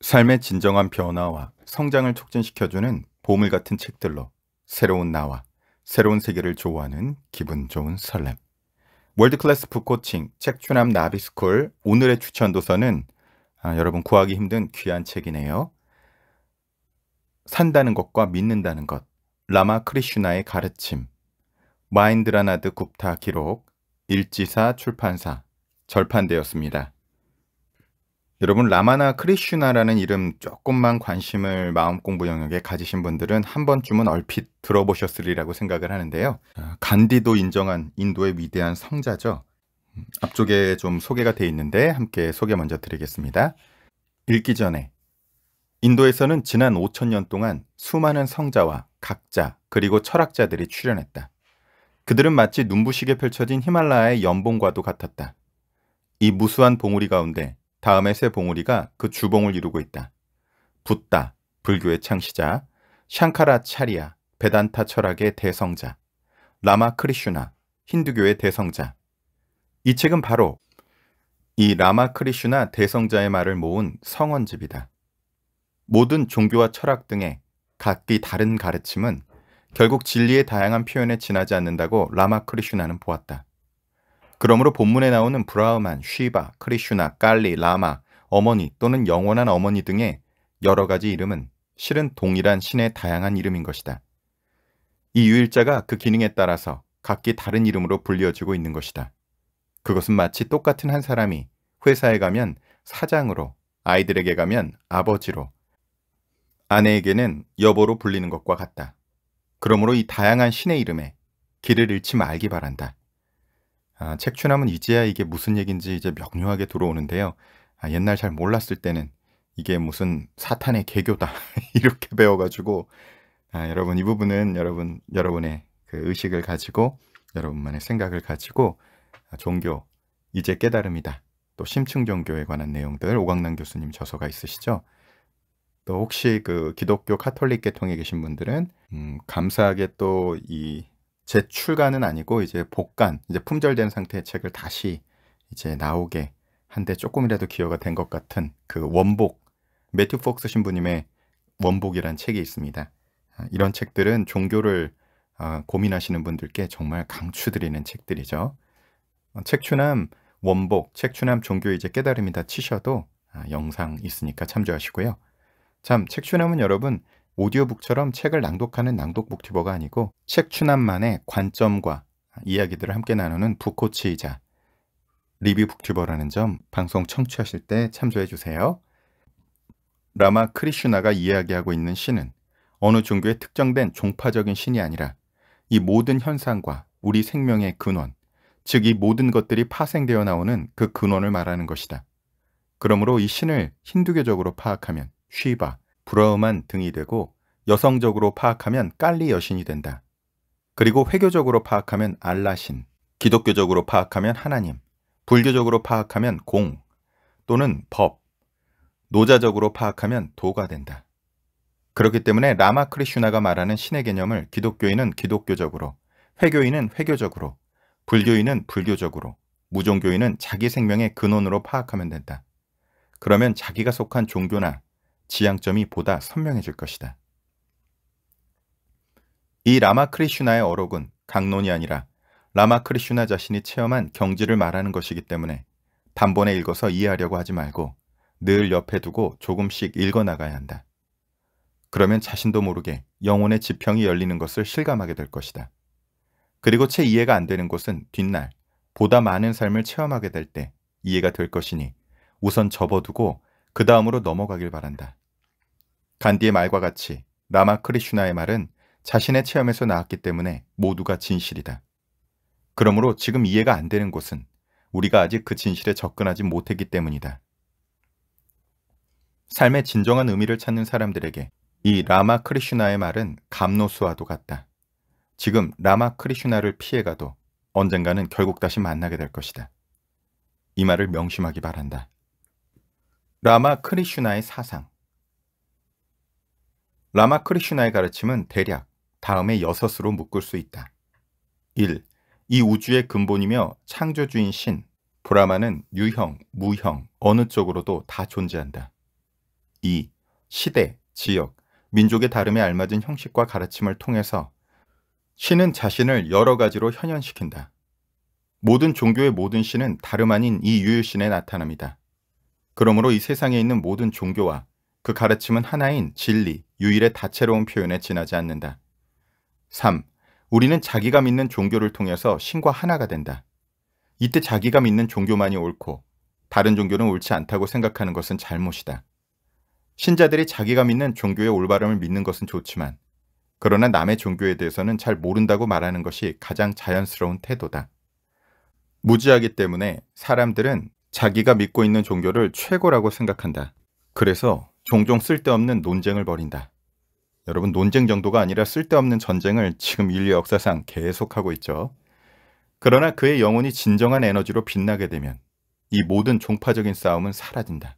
삶의 진정한 변화와 성장을 촉진시켜주는 보물 같은 책들로 새로운 나와 새로운 세계를 좋아하는 기분 좋은 설렘. 월드클래스 북코칭 책추남 나비스쿨 오늘의 추천 도서는 아, 여러분 구하기 힘든 귀한 책이네요. 산다는 것과 믿는다는 것 라마 크리슈나의 가르침 마인드라나드 굽타 기록 일지사 출판사 절판되었습니다. 여러분 라마나 크리슈나라는 이름 조금만 관심을 마음 공부 영역에 가지신 분들은 한 번쯤은 얼핏 들어보셨으리라고 생각을 하는데요. 아, 간디도 인정한 인도의 위대한 성자죠. 음, 앞쪽에 좀 소개가 돼 있는데 함께 소개 먼저 드리겠습니다. 읽기 전에 인도에서는 지난 5천년 동안 수많은 성자와 각자 그리고 철학자들이 출연했다. 그들은 마치 눈부시게 펼쳐진 히말라야의 연봉과도 같았다. 이 무수한 봉우리 가운데 다음에 새 봉우리가 그 주봉을 이루고 있다. 붓다, 불교의 창시자, 샹카라 차리아, 베단타 철학의 대성자, 라마 크리슈나, 힌두교의 대성자. 이 책은 바로 이 라마 크리슈나 대성자의 말을 모은 성원집이다. 모든 종교와 철학 등의 각기 다른 가르침은 결국 진리의 다양한 표현에 지나지 않는다고 라마 크리슈나는 보았다. 그러므로 본문에 나오는 브라우만 쉬바, 크리슈나, 깔리, 라마, 어머니 또는 영원한 어머니 등의 여러 가지 이름은 실은 동일한 신의 다양한 이름인 것이다. 이 유일자가 그 기능에 따라서 각기 다른 이름으로 불려지고 있는 것이다. 그것은 마치 똑같은 한 사람이 회사에 가면 사장으로, 아이들에게 가면 아버지로, 아내에게는 여보로 불리는 것과 같다. 그러므로 이 다양한 신의 이름에 길을 잃지 말기 바란다. 아, 책취하면 이제야 이게 무슨 얘긴지 이제 명료하게 들어오는데요. 아, 옛날 잘 몰랐을 때는 이게 무슨 사탄의 개교다 이렇게 배워가지고 아, 여러분 이 부분은 여러분 여러분의 그 의식을 가지고 여러분만의 생각을 가지고 아, 종교 이제 깨달음이다. 또 심층 종교에 관한 내용들 오광남 교수님 저서가 있으시죠. 또 혹시 그 기독교 카톨릭 계통에 계신 분들은 음, 감사하게 또이 재출간은 아니고 이제 복간, 이제 품절된 상태의 책을 다시 이제 나오게 한데 조금이라도 기여가 된 것 같은 그 원복, 매튜 폭스 신부님의 원복이란 책이 있습니다. 아, 이런 책들은 종교를 아, 고민하시는 분들께 정말 강추드리는 책들이죠. 어, 책추남 원복, 책추남 종교 이제 깨달음이다 치셔도 아, 영상 있으니까 참조하시고요. 참, 책추남은 여러분 오디오북처럼 책을 낭독하는 낭독북튜버가 아니고 책 추남만의 관점과 이야기들을 함께 나누는 북코치이자 리뷰북튜버라는 점 방송 청취하실 때 참조해 주세요. 라마 크리슈나가 이야기하고 있는 신은 어느 종교의 특정된 종파적인 신이 아니라 이 모든 현상과 우리 생명의 근원, 즉 이 모든 것들이 파생되어 나오는 그 근원을 말하는 것이다. 그러므로 이 신을 힌두교적으로 파악하면 쉬바, 브라흐만 등이 되고 여성적으로 파악하면 깔리 여신이 된다. 그리고 회교적으로 파악하면 알라신, 기독교적으로 파악하면 하나님, 불교적으로 파악하면 공 또는 법, 노자적으로 파악하면 도가 된다. 그렇기 때문에 라마 크리슈나가 말하는 신의 개념을 기독교인은 기독교적으로, 회교인은 회교적으로, 불교인은 불교적으로, 무종교인은 자기 생명의 근원으로 파악하면 된다. 그러면 자기가 속한 종교나 지향점이 보다 선명해질 것이다. 이 라마크리슈나의 어록은 강론이 아니라 라마크리슈나 자신이 체험한 경지를 말하는 것이기 때문에 단번에 읽어서 이해하려고 하지 말고 늘 옆에 두고 조금씩 읽어나가야 한다. 그러면 자신도 모르게 영혼의 지평이 열리는 것을 실감하게 될 것이다. 그리고 채 이해가 안 되는 곳은 뒷날 보다 많은 삶을 체험하게 될 때 이해가 될 것이니 우선 접어두고 그 다음으로 넘어가길 바란다. 간디의 말과 같이 라마 크리슈나의 말은 자신의 체험에서 나왔기 때문에 모두가 진실이다. 그러므로 지금 이해가 안 되는 곳은 우리가 아직 그 진실에 접근하지 못했기 때문이다. 삶의 진정한 의미를 찾는 사람들에게 이 라마 크리슈나의 말은 감노수와도 같다. 지금 라마 크리슈나를 피해가도 언젠가는 결국 다시 만나게 될 것이다. 이 말을 명심하기 바란다. 라마 크리슈나의 사상 라마 크리슈나의 가르침은 대략 다음의 여섯으로 묶을 수 있다. 1. 이 우주의 근본이며 창조주인 신, 브라마는 유형, 무형, 어느 쪽으로도 다 존재한다. 2. 시대, 지역, 민족의 다름에 알맞은 형식과 가르침을 통해서 신은 자신을 여러 가지로 현현시킨다. 모든 종교의 모든 신은 다름 아닌 이유일신에나타납니다 그러므로 이 세상에 있는 모든 종교와 그 가르침은 하나인 진리, 유일의 다채로운 표현에 지나지 않는다. 3. 우리는 자기가 믿는 종교를 통해서 신과 하나가 된다. 이때 자기가 믿는 종교만이 옳고 다른 종교는 옳지 않다고 생각하는 것은 잘못이다. 신자들이 자기가 믿는 종교의 올바름을 믿는 것은 좋지만 그러나 남의 종교에 대해서는 잘 모른다고 말하는 것이 가장 자연스러운 태도다. 무지하기 때문에 사람들은 자기가 믿고 있는 종교를 최고라고 생각한다. 그래서 종종 쓸데없는 논쟁을 벌인다. 여러분 논쟁 정도가 아니라 쓸데없는 전쟁을 지금 인류 역사상 계속하고 있죠. 그러나 그의 영혼이 진정한 에너지로 빛나게 되면 이 모든 종파적인 싸움은 사라진다.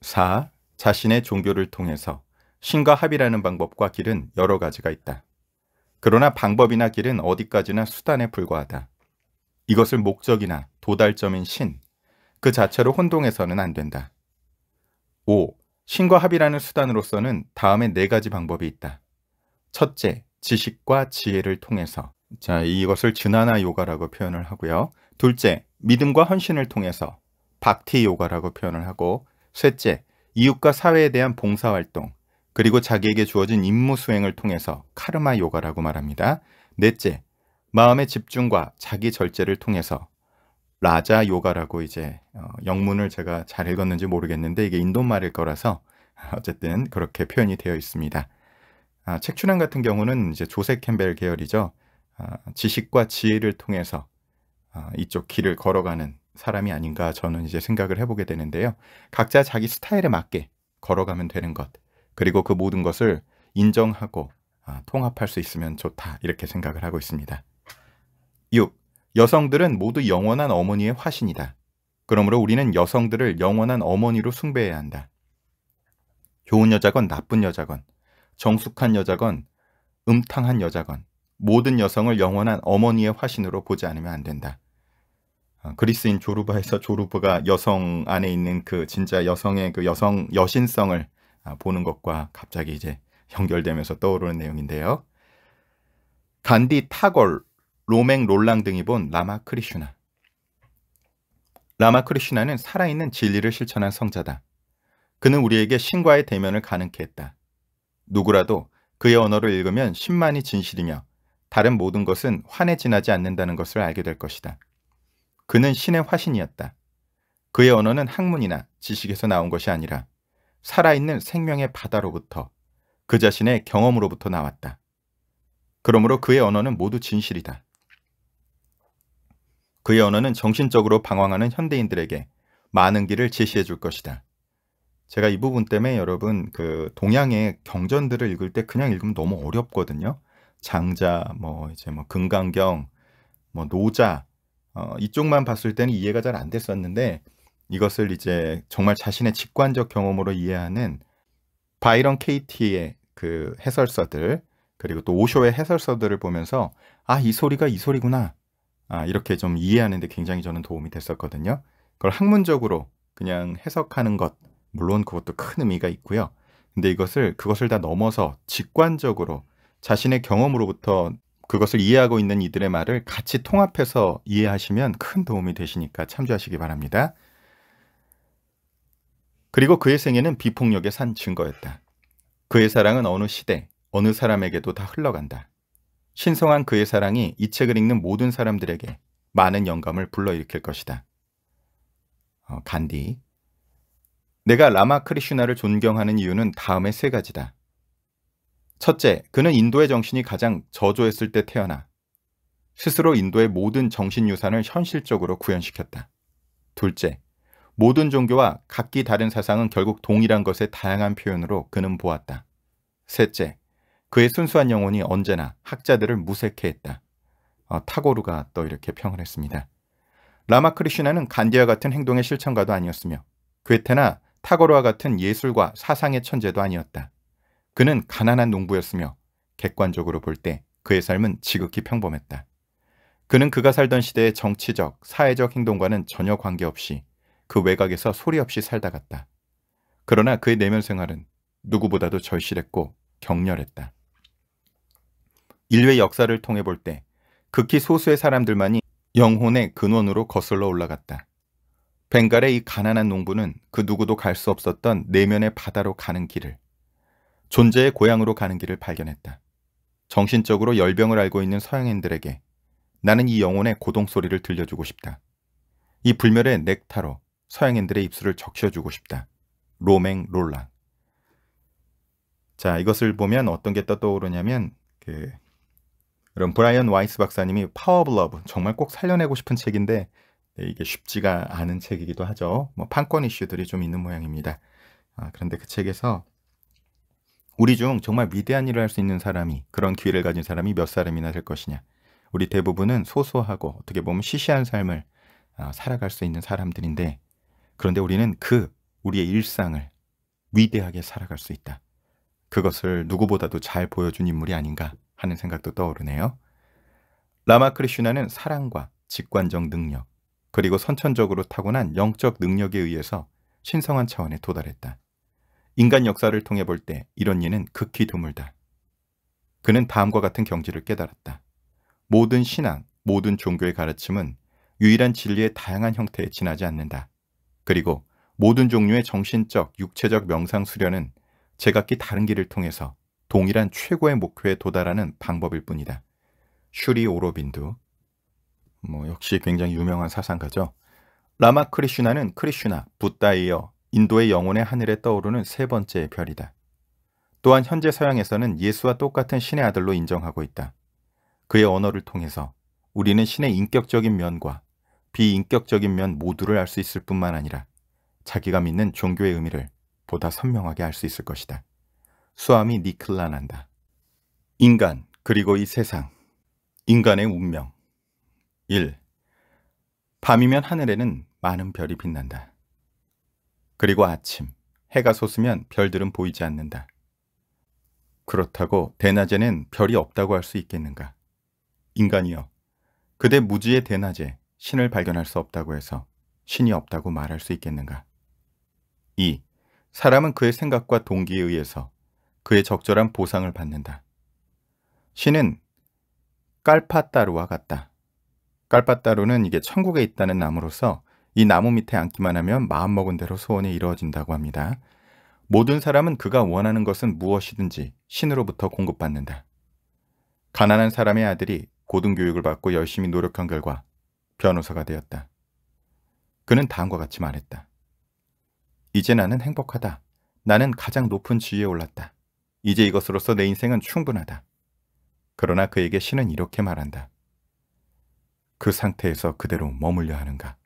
4. 자신의 종교를 통해서 신과 합의라는 방법과 길은 여러 가지가 있다. 그러나 방법이나 길은 어디까지나 수단에 불과하다. 이것을 목적이나 도달점인 신, 그 자체로 혼동해서는 안 된다. 5. 신과 합의라는 수단으로서는 다음에 네 가지 방법이 있다. 첫째, 지식과 지혜를 통해서. 자, 이것을 진화나 요가라고 표현을 하고요. 둘째, 믿음과 헌신을 통해서. 박티 요가라고 표현을 하고. 셋째, 이웃과 사회에 대한 봉사활동. 그리고 자기에게 주어진 임무 수행을 통해서 카르마 요가라고 말합니다. 넷째, 마음의 집중과 자기 절제를 통해서 라자 요가라고 이제 어, 영문을 제가 잘 읽었는지 모르겠는데 이게 인도 말일 거라서 어쨌든 그렇게 표현이 되어 있습니다. 아, 책추랑 같은 경우는 이제 조세 캠벨 계열이죠. 아, 지식과 지혜를 통해서 아, 이쪽 길을 걸어가는 사람이 아닌가 저는 이제 생각을 해보게 되는데요. 각자 자기 스타일에 맞게 걸어가면 되는 것 그리고 그 모든 것을 인정하고 아, 통합할 수 있으면 좋다 이렇게 생각을 하고 있습니다. 6. 여성들은 모두 영원한 어머니의 화신이다. 그러므로 우리는 여성들을 영원한 어머니로 숭배해야 한다. 좋은 여자건 나쁜 여자건, 정숙한 여자건, 음탕한 여자건, 모든 여성을 영원한 어머니의 화신으로 보지 않으면 안 된다. 어, 그리스인 조르바에서 조르바가 여성 안에 있는 그 진짜 여성의 그 여성 여신성을 아, 보는 것과 갑자기 이제 연결되면서 떠오르는 내용인데요. 간디 타골 로맹 롤랑 등이 본 라마 크리슈나. 라마 크리슈나는 살아있는 진리를 실천한 성자다. 그는 우리에게 신과의 대면을 가능케 했다. 누구라도 그의 언어를 읽으면 신만이 진실이며 다른 모든 것은 환에 지나지 않는다는 것을 알게 될 것이다. 그는 신의 화신이었다. 그의 언어는 학문이나 지식에서 나온 것이 아니라 살아있는 생명의 바다로부터 그 자신의 경험으로부터 나왔다. 그러므로 그의 언어는 모두 진실이다. 그의 언어는 정신적으로 방황하는 현대인들에게 많은 길을 제시해 줄 것이다. 제가 이 부분 때문에 여러분 그 동양의 경전들을 읽을 때 그냥 읽으면 너무 어렵거든요. 장자, 뭐 이제 뭐 금강경, 뭐 노자 어, 이쪽만 봤을 때는 이해가 잘 안 됐었는데 이것을 이제 정말 자신의 직관적 경험으로 이해하는 바이런 케이티의 그 해설서들 그리고 또 오쇼의 해설서들을 보면서 아 이 소리가 이 소리구나 아, 이렇게 좀 이해하는데 굉장히 저는 도움이 됐었거든요. 그걸 학문적으로 그냥 해석하는 것, 물론 그것도 큰 의미가 있고요. 근데 이것을, 그것을 다 넘어서 직관적으로 자신의 경험으로부터 그것을 이해하고 있는 이들의 말을 같이 통합해서 이해하시면 큰 도움이 되시니까 참조하시기 바랍니다. 그리고 그의 생애는 비폭력의 산 증거였다. 그의 사랑은 어느 시대, 어느 사람에게도 다 흘러간다. 신성한 그의 사랑이 이 책을 읽는 모든 사람들에게 많은 영감을 불러일으킬 것이다. 어, 간디 내가 라마 크리슈나를 존경하는 이유는 다음의 세 가지다. 첫째, 그는 인도의 정신이 가장 저조했을 때 태어나 스스로 인도의 모든 정신유산을 현실적으로 구현시켰다. 둘째, 모든 종교와 각기 다른 사상은 결국 동일한 것의 다양한 표현으로 그는 보았다. 셋째, 그의 순수한 영혼이 언제나 학자들을 무색해 했다. 어, 타고르가 또 이렇게 평을 했습니다. 라마크리슈나는 간디와 같은 행동의 실천가도 아니었으며 괴테나 타고르와 같은 예술과 사상의 천재도 아니었다. 그는 가난한 농부였으며 객관적으로 볼 때 그의 삶은 지극히 평범했다. 그는 그가 살던 시대의 정치적, 사회적 행동과는 전혀 관계없이 그 외곽에서 소리 없이 살다 갔다. 그러나 그의 내면 생활은 누구보다도 절실했고 격렬했다. 인류의 역사를 통해 볼 때 극히 소수의 사람들만이 영혼의 근원으로 거슬러 올라갔다. 벵갈의 이 가난한 농부는 그 누구도 갈 수 없었던 내면의 바다로 가는 길을, 존재의 고향으로 가는 길을 발견했다. 정신적으로 열병을 알고 있는 서양인들에게 나는 이 영혼의 고동 소리를 들려주고 싶다. 이 불멸의 넥타로 서양인들의 입술을 적셔주고 싶다. 로맹 롤랑. 자, 이것을 보면 어떤 게 떠오르냐면 그 그럼 브라이언 와이스 박사님이 파워 블브 러브 정말 꼭 살려내고 싶은 책인데 네, 이게 쉽지가 않은 책이기도 하죠. 뭐 판권 이슈들이 좀 있는 모양입니다. 아, 그런데 그 책에서 우리 중 정말 위대한 일을 할 수 있는 사람이 그런 기회를 가진 사람이 몇 사람이나 될 것이냐. 우리 대부분은 소소하고 어떻게 보면 시시한 삶을 아, 살아갈 수 있는 사람들인데 그런데 우리는 그 우리의 일상을 위대하게 살아갈 수 있다. 그것을 누구보다도 잘 보여준 인물이 아닌가 하는 생각도 떠오르네요. 라마크리슈나는 사랑과 직관적 능력, 그리고 선천적으로 타고난 영적 능력에 의해서 신성한 차원에 도달했다. 인간 역사를 통해 볼 때 이런 예는 극히 드물다. 그는 다음과 같은 경지를 깨달았다. 모든 신앙, 모든 종교의 가르침은 유일한 진리의 다양한 형태에 지나지 않는다. 그리고 모든 종류의 정신적, 육체적 명상 수련은 제각기 다른 길을 통해서 동일한 최고의 목표에 도달하는 방법일 뿐이다. 슈리 오로빈두 뭐 역시 굉장히 유명한 사상가죠. 라마 크리슈나는 크리슈나, 붓다에 이어 인도의 영혼의 하늘에 떠오르는 세 번째 의 별이다. 또한 현재 서양에서는 예수와 똑같은 신의 아들로 인정하고 있다. 그의 언어를 통해서 우리는 신의 인격적인 면과 비인격적인 면 모두를 알 수 있을 뿐만 아니라 자기가 믿는 종교의 의미를 보다 선명하게 알 수 있을 것이다. 수암이 니클란한다. 인간 그리고 이 세상 인간의 운명 1. 밤이면 하늘에는 많은 별이 빛난다. 그리고 아침 해가 솟으면 별들은 보이지 않는다. 그렇다고 대낮에는 별이 없다고 할 수 있겠는가? 인간이여 그대 무지의 대낮에 신을 발견할 수 없다고 해서 신이 없다고 말할 수 있겠는가? 2. 사람은 그의 생각과 동기에 의해서 그의 적절한 보상을 받는다. 신은 깔파따루와 같다. 깔파따루는 이게 천국에 있다는 나무로서 이 나무 밑에 앉기만 하면 마음먹은 대로 소원이 이루어진다고 합니다. 모든 사람은 그가 원하는 것은 무엇이든지 신으로부터 공급받는다. 가난한 사람의 아들이 고등교육을 받고 열심히 노력한 결과 변호사가 되었다. 그는 다음과 같이 말했다. 이제 나는 행복하다. 나는 가장 높은 지위에 올랐다. 이제 이것으로서 내 인생은 충분하다. 그러나 그에게 신은 이렇게 말한다. 그 상태에서 그대로 머물려 하는가.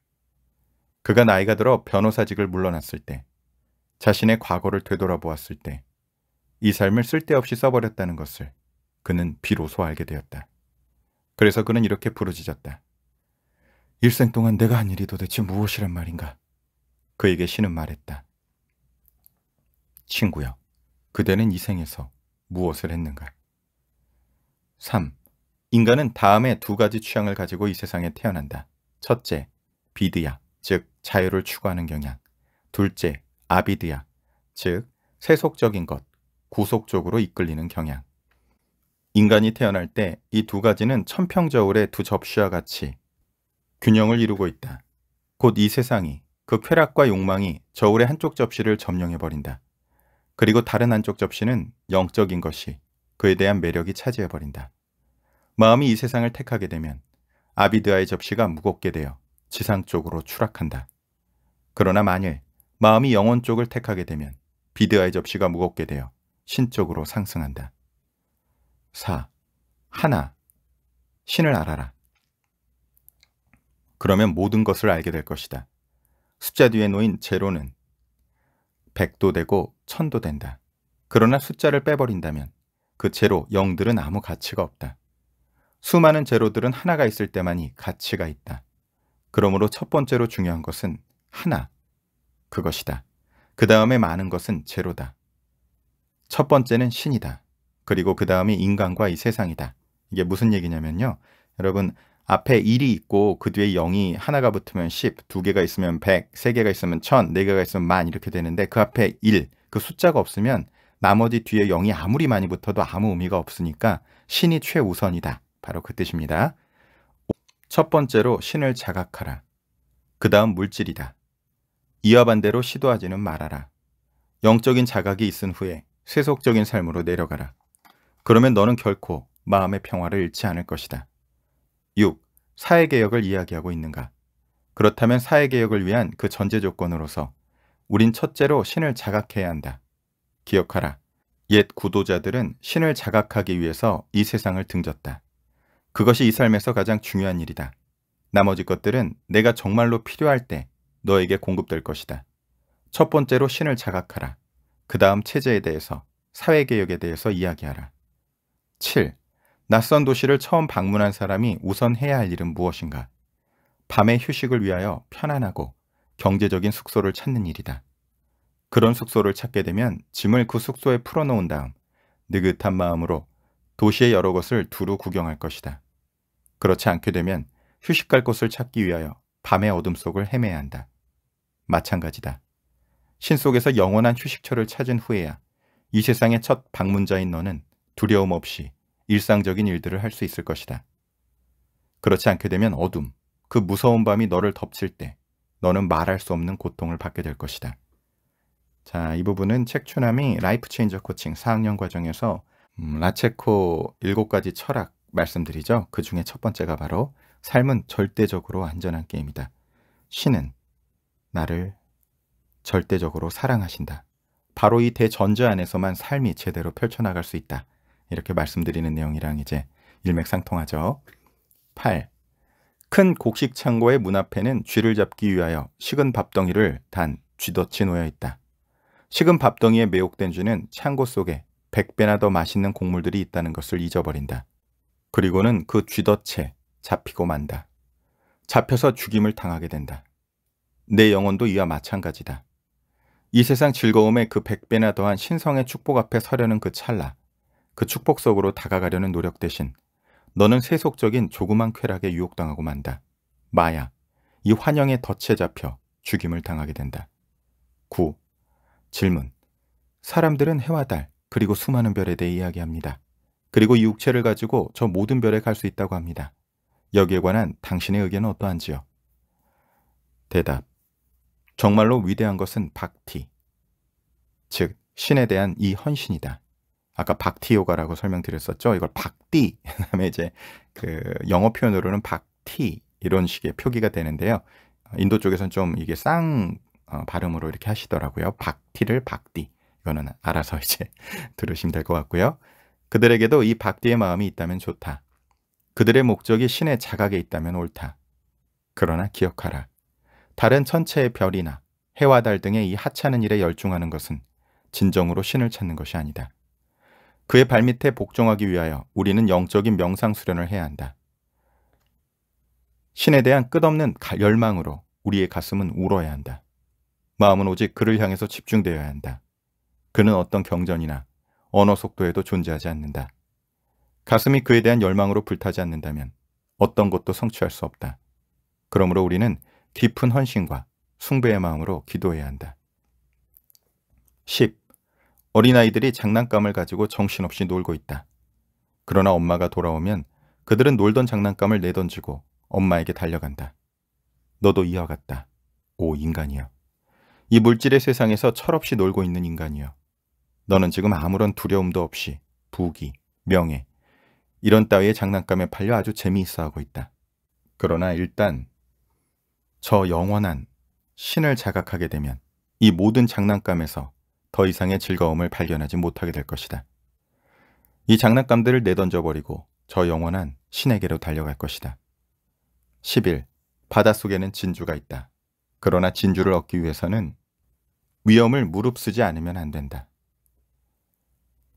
그가 나이가 들어 변호사직을 물러났을 때, 자신의 과거를 되돌아보았을 때, 이 삶을 쓸데없이 써버렸다는 것을 그는 비로소 알게 되었다. 그래서 그는 이렇게 부르짖었다. 일생 동안 내가 한 일이 도대체 무엇이란 말인가? 그에게 신은 말했다. 친구여, 그대는 이 생에서 무엇을 했는가? 3. 인간은 다음에 두 가지 취향을 가지고 이 세상에 태어난다. 첫째, 비드야, 즉 자유를 추구하는 경향. 둘째, 아비드야, 즉 세속적인 것, 구속 적으로 이끌리는 경향. 인간이 태어날 때 이 두 가지는 천평저울의 두 접시와 같이 균형을 이루고 있다. 곧 이 세상이 그 쾌락과 욕망이 저울의 한쪽 접시를 점령해버린다. 그리고 다른 한쪽 접시는 영적인 것이 그에 대한 매력이 차지해버린다. 마음이 이 세상을 택하게 되면 아비드아의 접시가 무겁게 되어 지상 쪽으로 추락한다. 그러나 만일 마음이 영혼 쪽을 택하게 되면 비드아의 접시가 무겁게 되어 신 쪽으로 상승한다. 4. 하나. 신을 알아라. 그러면 모든 것을 알게 될 것이다. 숫자 뒤에 놓인 제로는 100도 되고 천도 된다. 그러나 숫자를 빼버린다면 그 제로, 영들은 아무 가치가 없다. 수많은 제로들은 하나가 있을 때만이 가치가 있다. 그러므로 첫 번째로 중요한 것은 하나, 그것이다. 그 다음에 많은 것은 제로다. 첫 번째는 신이다. 그리고 그 다음이 인간과 이 세상이다. 이게 무슨 얘기냐면요. 여러분 앞에 1이 있고 그 뒤에 0이 하나가 붙으면 10, 두 개가 있으면 100, 세 개가 있으면 1000, 네 개가 있으면 만 이렇게 되는데 그 앞에 1, 그 숫자가 없으면 나머지 뒤에 0이 아무리 많이 붙어도 아무 의미가 없으니까 신이 최우선이다. 바로 그 뜻입니다. 첫 번째로 신을 자각하라. 그 다음 물질이다. 이와 반대로 시도하지는 말아라. 영적인 자각이 있은 후에 세속적인 삶으로 내려가라. 그러면 너는 결코 마음의 평화를 잃지 않을 것이다. 6. 사회개혁을 이야기하고 있는가? 그렇다면 사회개혁을 위한 그 전제 조건으로서 우린 첫째로 신을 자각해야 한다. 기억하라. 옛 구도자들은 신을 자각하기 위해서 이 세상을 등졌다. 그것이 이 삶에서 가장 중요한 일이다. 나머지 것들은 내가 정말로 필요할 때 너에게 공급될 것이다. 첫 번째로 신을 자각하라. 그 다음 체제에 대해서, 사회개혁에 대해서 이야기하라. 7. 낯선 도시를 처음 방문한 사람이 우선 해야 할 일은 무엇인가? 밤의 휴식을 위하여 편안하고 경제적인 숙소를 찾는 일이다. 그런 숙소를 찾게 되면 짐을 그 숙소에 풀어놓은 다음 느긋한 마음으로 도시의 여러 곳을 두루 구경할 것이다. 그렇지 않게 되면 휴식할 곳을 찾기 위하여 밤의 어둠 속을 헤매야 한다. 마찬가지다. 신 속에서 영원한 휴식처를 찾은 후에야 이 세상의 첫 방문자인 너는 두려움 없이 일상적인 일들을 할 수 있을 것이다. 그렇지 않게 되면 어둠, 그 무서운 밤이 너를 덮칠 때 너는 말할 수 없는 고통을 받게 될 것이다. 자, 이 부분은 책추남이 라이프 체인저 코칭 4학년 과정에서 음, 라체코 7가지 철학 말씀드리죠. 그 중에 첫 번째가 바로 삶은 절대적으로 안전한 게임이다. 신은 나를 절대적으로 사랑하신다. 바로 이 대전제 안에서만 삶이 제대로 펼쳐나갈 수 있다. 이렇게 말씀드리는 내용이랑 이제 일맥상통하죠. 8. 큰 곡식 창고의 문 앞에는 쥐를 잡기 위하여 식은 밥덩이를 단 쥐덫이 놓여 있다. 식은 밥덩이에 매혹된 쥐는 창고 속에 100배나 더 맛있는 곡물들이 있다는 것을 잊어버린다. 그리고는 그 쥐덫에 잡히고 만다. 잡혀서 죽임을 당하게 된다. 내 영혼도 이와 마찬가지다. 이 세상 즐거움의 그 100배나 더한 신성의 축복 앞에 서려는 그 찰나, 그 축복 속으로 다가가려는 노력 대신 너는 세속적인 조그만 쾌락에 유혹당하고 만다. 마야, 이 환영에 덫에 잡혀 죽임을 당하게 된다. 9. 질문. 사람들은 해와 달, 그리고 수많은 별에 대해 이야기합니다. 그리고 이 육체를 가지고 저 모든 별에 갈 수 있다고 합니다. 여기에 관한 당신의 의견은 어떠한지요? 대답. 정말로 위대한 것은 박티. 즉, 신에 대한 이 헌신이다. 아까 박티 요가라고 설명드렸었죠. 이걸 박디 그다음에 이제 그 영어 표현으로는 박티 이런 식의 표기가 되는데요. 인도 쪽에서는 좀 이게 쌍 어, 발음으로 이렇게 하시더라고요. 박티를 박디 이거는 알아서 이제 들으시면 될 것 같고요. 그들에게도 이박디의 마음이 있다면 좋다. 그들의 목적이 신의 자각에 있다면 옳다. 그러나 기억하라. 다른 천체의 별이나 해와 달 등의 이 하찮은 일에 열중하는 것은 진정으로 신을 찾는 것이 아니다. 그의 발밑에 복종하기 위하여 우리는 영적인 명상 수련을 해야 한다. 신에 대한 끝없는 열망으로 우리의 가슴은 울어야 한다. 마음은 오직 그를 향해서 집중되어야 한다. 그는 어떤 경전이나 언어 속도에도 존재하지 않는다. 가슴이 그에 대한 열망으로 불타지 않는다면 어떤 것도 성취할 수 없다. 그러므로 우리는 깊은 헌신과 숭배의 마음으로 기도해야 한다. 10. 어린아이들이 장난감을 가지고 정신없이 놀고 있다. 그러나 엄마가 돌아오면 그들은 놀던 장난감을 내던지고 엄마에게 달려간다. 너도 이와 같다. 오 인간이여. 이 물질의 세상에서 철없이 놀고 있는 인간이여. 너는 지금 아무런 두려움도 없이 부귀, 명예, 이런 따위의 장난감에 팔려 아주 재미있어 하고 있다. 그러나 일단 저 영원한 신을 자각하게 되면 이 모든 장난감에서 더 이상의 즐거움을 발견하지 못하게 될 것이다. 이 장난감들을 내던져버리고 저 영원한 신에게로 달려갈 것이다. 1 1 바닷속에는 진주가 있다. 그러나 진주를 얻기 위해서는 위험을 무릅쓰지 않으면 안 된다.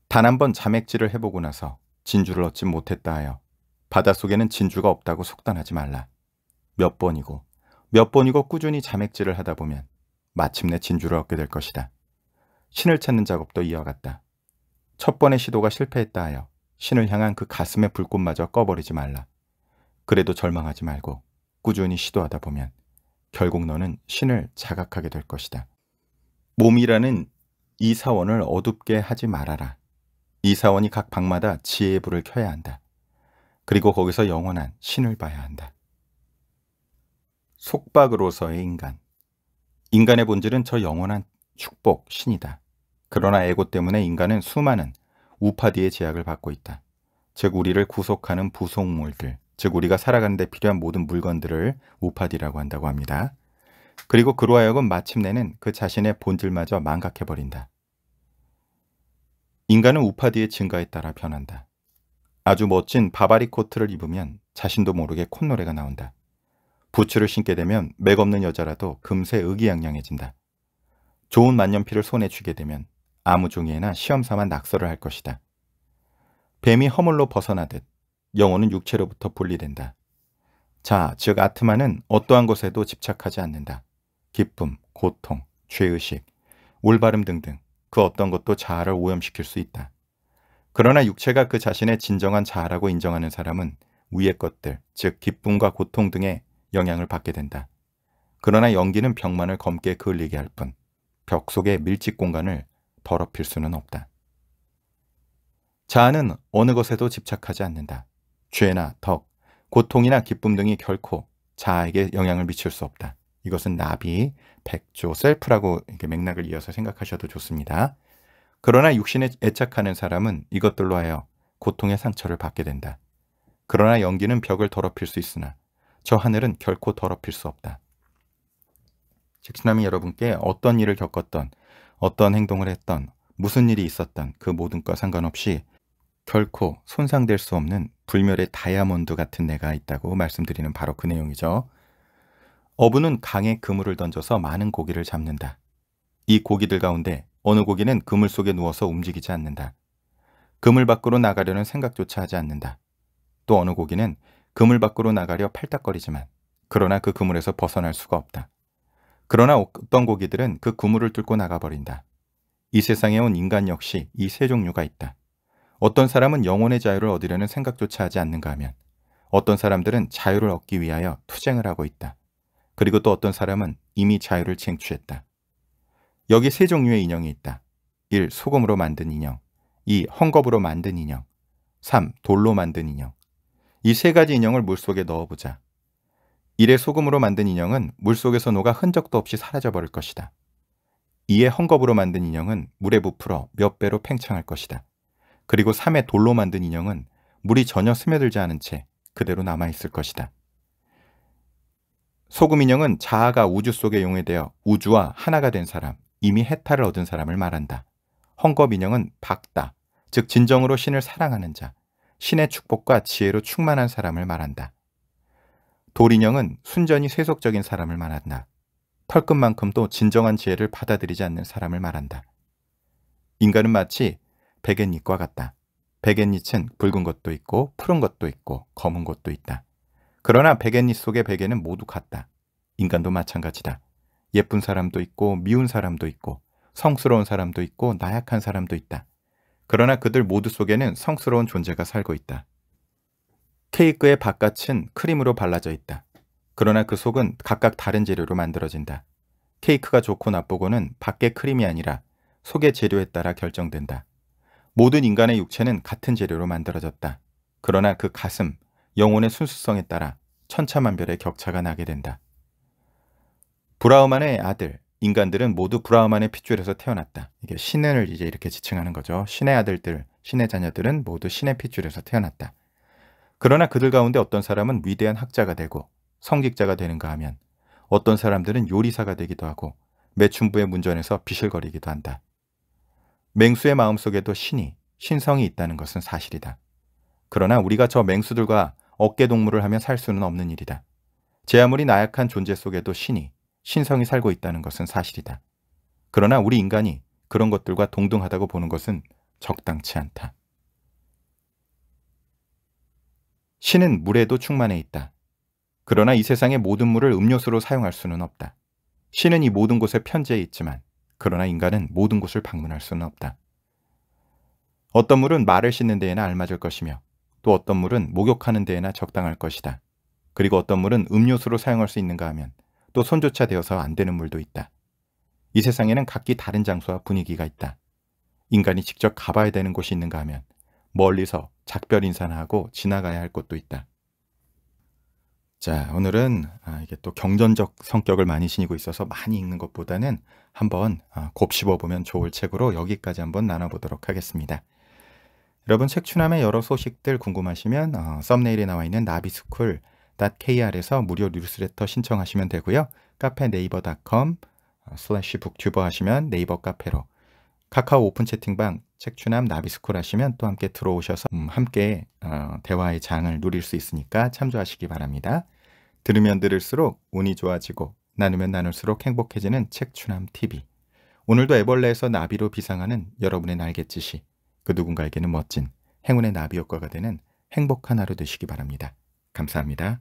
단 한 번 자맥질을 해보고 나서 진주를 얻지 못했다 하여 바닷속에는 진주가 없다고 속단하지 말라. 몇 번이고 몇 번이고 꾸준히 자맥질을 하다 보면 마침내 진주를 얻게 될 것이다. 신을 찾는 작업도 이어갔다. 첫 번의 시도가 실패했다 하여 신을 향한 그 가슴의 불꽃마저 꺼버리지 말라. 그래도 절망하지 말고 꾸준히 시도하다 보면 결국 너는 신을 자각하게 될 것이다. 몸이라는 이 사원을 어둡게 하지 말아라. 이 사원이 각 방마다 지혜의 불을 켜야 한다. 그리고 거기서 영원한 신을 봐야 한다. 속박으로서의 인간. 인간의 본질은 저 영원한 축복, 신이다. 그러나 에고 때문에 인간은 수많은 우파디의 제약을 받고 있다. 즉 우리를 구속하는 부속물들, 즉 우리가 살아가는 데 필요한 모든 물건들을 우파디라고 한다고 합니다. 그리고 그로 하여금 마침내는 그 자신의 본질마저 망각해버린다. 인간은 우파디의 증가에 따라 변한다. 아주 멋진 바바리 코트를 입으면 자신도 모르게 콧노래가 나온다. 부츠를 신게 되면 맥없는 여자라도 금세 의기양양해진다. 좋은 만년필을 손에 쥐게 되면 아무 종이에나 시험사만 낙서를 할 것이다. 뱀이 허물로 벗어나듯 영혼은 육체로부터 분리된다. 자, 즉 아트마는 어떠한 것에도 집착하지 않는다. 기쁨, 고통, 죄의식, 올바름 등등 그 어떤 것도 자아를 오염시킬 수 있다. 그러나 육체가 그 자신의 진정한 자아라고 인정하는 사람은 위의 것들, 즉 기쁨과 고통 등의 영향을 받게 된다. 그러나 연기는 벽만을 검게 그을리게 할 뿐, 벽 속의 밀집 공간을 더럽힐 수는 없다. 자아는 어느 것에도 집착하지 않는다. 죄나 덕, 고통이나 기쁨 등이 결코 자아에게 영향을 미칠 수 없다. 이것은 나비, 백조, 셀프라고 맥락을 이어서 생각하셔도 좋습니다. 그러나 육신에 애착하는 사람은 이것들로 하여 고통의 상처를 받게 된다. 그러나 연기는 벽을 더럽힐 수 있으나 저 하늘은 결코 더럽힐 수 없다. 즉시남이 여러분께 어떤 일을 겪었던 어떤 행동을 했던 무슨 일이 있었던 그 모든 것 상관없이 결코 손상될 수 없는 불멸의 다이아몬드 같은 내가 있다고 말씀드리는 바로 그 내용이죠. 어부는 강에 그물을 던져서 많은 고기를 잡는다. 이 고기들 가운데 어느 고기는 그물 속에 누워서 움직이지 않는다. 그물 밖으로 나가려는 생각조차 하지 않는다. 또 어느 고기는 그물 밖으로 나가려 팔딱거리지만 그러나 그 그물에서 벗어날 수가 없다. 그러나 어떤 고기들은 그구물을 뚫고 나가버린다. 이 세상에 온 인간 역시 이 세 종류가 있다. 어떤 사람은 영혼의 자유를 얻으려는 생각조차 하지 않는가 하면 어떤 사람들은 자유를 얻기 위하여 투쟁을 하고 있다. 그리고 또 어떤 사람은 이미 자유를 쟁취했다. 여기 세 종류의 인형이 있다. 1. 소금으로 만든 인형 2. 헝겊으로 만든 인형 3. 돌로 만든 인형 이 세 가지 인형을 물속에 넣어보자. 이의 소금으로 만든 인형은 물속에서 녹아 흔적도 없이 사라져버릴 것이다. 이에 헝겊으로 만든 인형은 물에 부풀어 몇 배로 팽창할 것이다. 그리고 삼의 돌로 만든 인형은 물이 전혀 스며들지 않은 채 그대로 남아있을 것이다. 소금 인형은 자아가 우주 속에 용해되어 우주와 하나가 된 사람, 이미 해탈을 얻은 사람을 말한다. 헝겊 인형은 박다, 즉 진정으로 신을 사랑하는 자, 신의 축복과 지혜로 충만한 사람을 말한다. 돌인형은 순전히 세속적인 사람을 말한다. 털끝만큼도 진정한 지혜를 받아들이지 않는 사람을 말한다. 인간은 마치 베갯잎과 같다. 베갯잎은 붉은 것도 있고 푸른 것도 있고 검은 것도 있다. 그러나 베갯잎 속의 베개는 모두 같다. 인간도 마찬가지다. 예쁜 사람도 있고 미운 사람도 있고 성스러운 사람도 있고 나약한 사람도 있다. 그러나 그들 모두 속에는 성스러운 존재가 살고 있다. 케이크의 바깥은 크림으로 발라져 있다. 그러나 그 속은 각각 다른 재료로 만들어진다. 케이크가 좋고 나쁘고는 밖의 크림이 아니라 속의 재료에 따라 결정된다. 모든 인간의 육체는 같은 재료로 만들어졌다. 그러나 그 가슴, 영혼의 순수성에 따라 천차만별의 격차가 나게 된다. 브라우만의 아들, 인간들은 모두 브라우만의 핏줄에서 태어났다. 이게 신을 이제 이렇게 지칭하는 거죠. 신의 아들들, 신의 자녀들은 모두 신의 핏줄에서 태어났다. 그러나 그들 가운데 어떤 사람은 위대한 학자가 되고 성직자가 되는가 하면 어떤 사람들은 요리사가 되기도 하고 매춘부의 문전에서 비실거리기도 한다. 맹수의 마음속에도 신이, 신성이 있다는 것은 사실이다. 그러나 우리가 저 맹수들과 어깨동무를 하면살 수는 없는 일이다. 제 아무리 나약한 존재 속에도 신이, 신성이 살고 있다는 것은 사실이다. 그러나 우리 인간이 그런 것들과 동등하다고 보는 것은 적당치 않다. 신은 물에도 충만해 있다. 그러나 이 세상의 모든 물을 음료수로 사용할 수는 없다. 신은 이 모든 곳에 편지해 있지만 그러나 인간은 모든 곳을 방문할 수는 없다. 어떤 물은 말을 씻는 데에나 알맞을 것이며 또 어떤 물은 목욕하는 데에나 적당할 것이다. 그리고 어떤 물은 음료수로 사용할 수 있는가 하면 또 손조차 되어서 안 되는 물도 있다. 이 세상에는 각기 다른 장소와 분위기가 있다. 인간이 직접 가봐야 되는 곳이 있는가 하면 멀리서 작별 인사 하고 지나가야 할 곳도 있다. 자, 오늘은 아, 이게 또 경전적 성격을 많이 지니고 있어서 많이 읽는 것보다는 한번 아, 곱씹어 보면 좋을 책으로 여기까지 한번 나눠보도록 하겠습니다. 여러분 책추남의 여러 소식들 궁금하시면 어, 썸네일에 나와 있는 나비스쿨.kr에서 무료 뉴스레터 신청하시면 되고요. 카페 네이버닷컴 c 어, 슬래시 북튜버 하시면 네이버 카페로 카카오 오픈 채팅방 책추남 나비스쿨 하시면 또 함께 들어오셔서 음, 함께 어, 대화의 장을 누릴 수 있으니까 참조하시기 바랍니다. 들으면 들을수록 운이 좋아지고 나누면 나눌수록 행복해지는 책추남 TV 오늘도 애벌레에서 나비로 비상하는 여러분의 날갯짓이 그 누군가에게는 멋진 행운의 나비 효과가 되는 행복한 하루 되시기 바랍니다. 감사합니다.